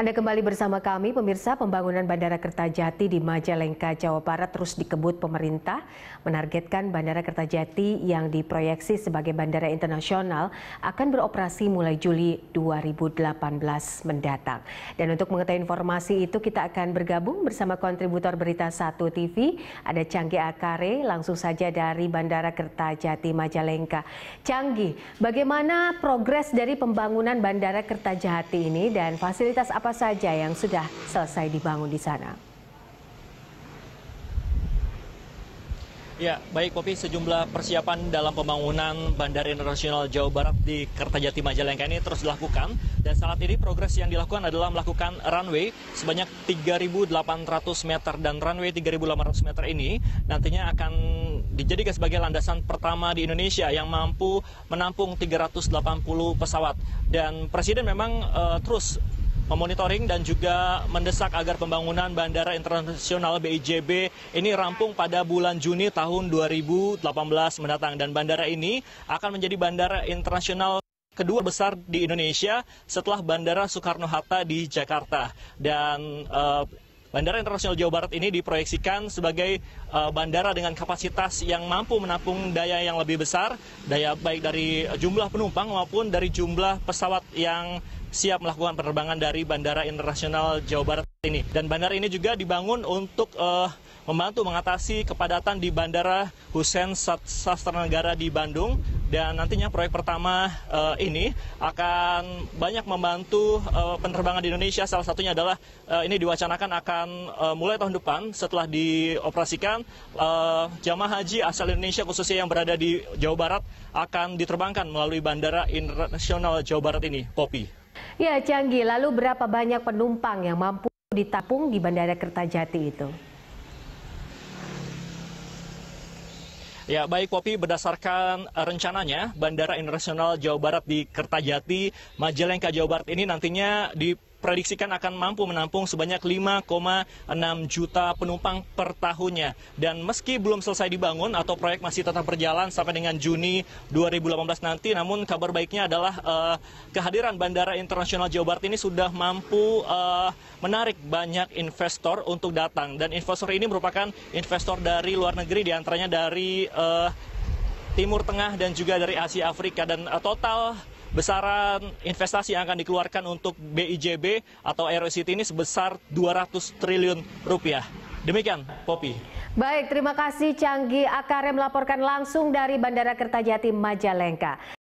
Anda kembali bersama kami, pemirsa pembangunan Bandara Kertajati di Majalengka, Jawa Barat terus dikebut pemerintah menargetkan Bandara Kertajati yang diproyeksi sebagai bandara internasional akan beroperasi mulai Juli 2018 mendatang. Dan untuk mengetahui informasi itu kita akan bergabung bersama kontributor berita Satu TV, ada Canggi Akare langsung saja dari Bandara Kertajati Majalengka. Canggi, bagaimana progres dari pembangunan Bandara Kertajati ini dan fasilitas apa apa saja yang sudah selesai dibangun di sana? Ya, baik Popi, sejumlah persiapan dalam pembangunan Bandara Internasional Jawa Barat di Kertajati Majalengka ini terus dilakukan dan saat ini progres yang dilakukan adalah melakukan runway sebanyak 3.800 meter dan runway 3.800 meter ini nantinya akan dijadikan sebagai landasan pertama di Indonesia yang mampu menampung 380 pesawat dan Presiden memang uh, terus memonitoring dan juga mendesak agar pembangunan Bandara Internasional BIJB ini rampung pada bulan Juni tahun 2018 mendatang dan bandara ini akan menjadi bandara internasional kedua besar di Indonesia setelah Bandara Soekarno-Hatta di Jakarta dan uh, Bandara Internasional Jawa Barat ini diproyeksikan sebagai uh, bandara dengan kapasitas yang mampu menampung daya yang lebih besar, daya baik dari jumlah penumpang maupun dari jumlah pesawat yang siap melakukan penerbangan dari Bandara Internasional Jawa Barat ini. Dan bandara ini juga dibangun untuk uh, membantu mengatasi kepadatan di Bandara Hussein Sastra Negara di Bandung dan nantinya proyek pertama eh, ini akan banyak membantu eh, penerbangan di Indonesia. Salah satunya adalah eh, ini diwacanakan akan mulai tahun depan setelah dioperasikan uh, jamaah haji asal Indonesia khususnya yang berada di Jawa Barat akan diterbangkan melalui Bandara Internasional Jawa Barat ini. Kopi. Ya, Canggih. Lalu berapa banyak penumpang yang mampu ditapung di Bandara Kertajati itu? Ya, baik Popi, berdasarkan eh, rencananya Bandara Internasional Jawa Barat di Kertajati, Majalengka Jawa Barat ini nantinya di diprediksikan akan mampu menampung sebanyak 5,6 juta penumpang per tahunnya. Dan meski belum selesai dibangun atau proyek masih tetap berjalan sampai dengan Juni 2018 nanti, namun kabar baiknya adalah uh, kehadiran Bandara Internasional Jawa Barat ini sudah mampu uh, menarik banyak investor untuk datang. Dan investor ini merupakan investor dari luar negeri, diantaranya dari uh, Timur Tengah dan juga dari Asia Afrika. Dan uh, total besaran investasi yang akan dikeluarkan untuk BIJB atau City ini sebesar 200 triliun rupiah. Demikian, Popi. Baik, terima kasih Canggi Akare melaporkan langsung dari Bandara Kertajati, Majalengka.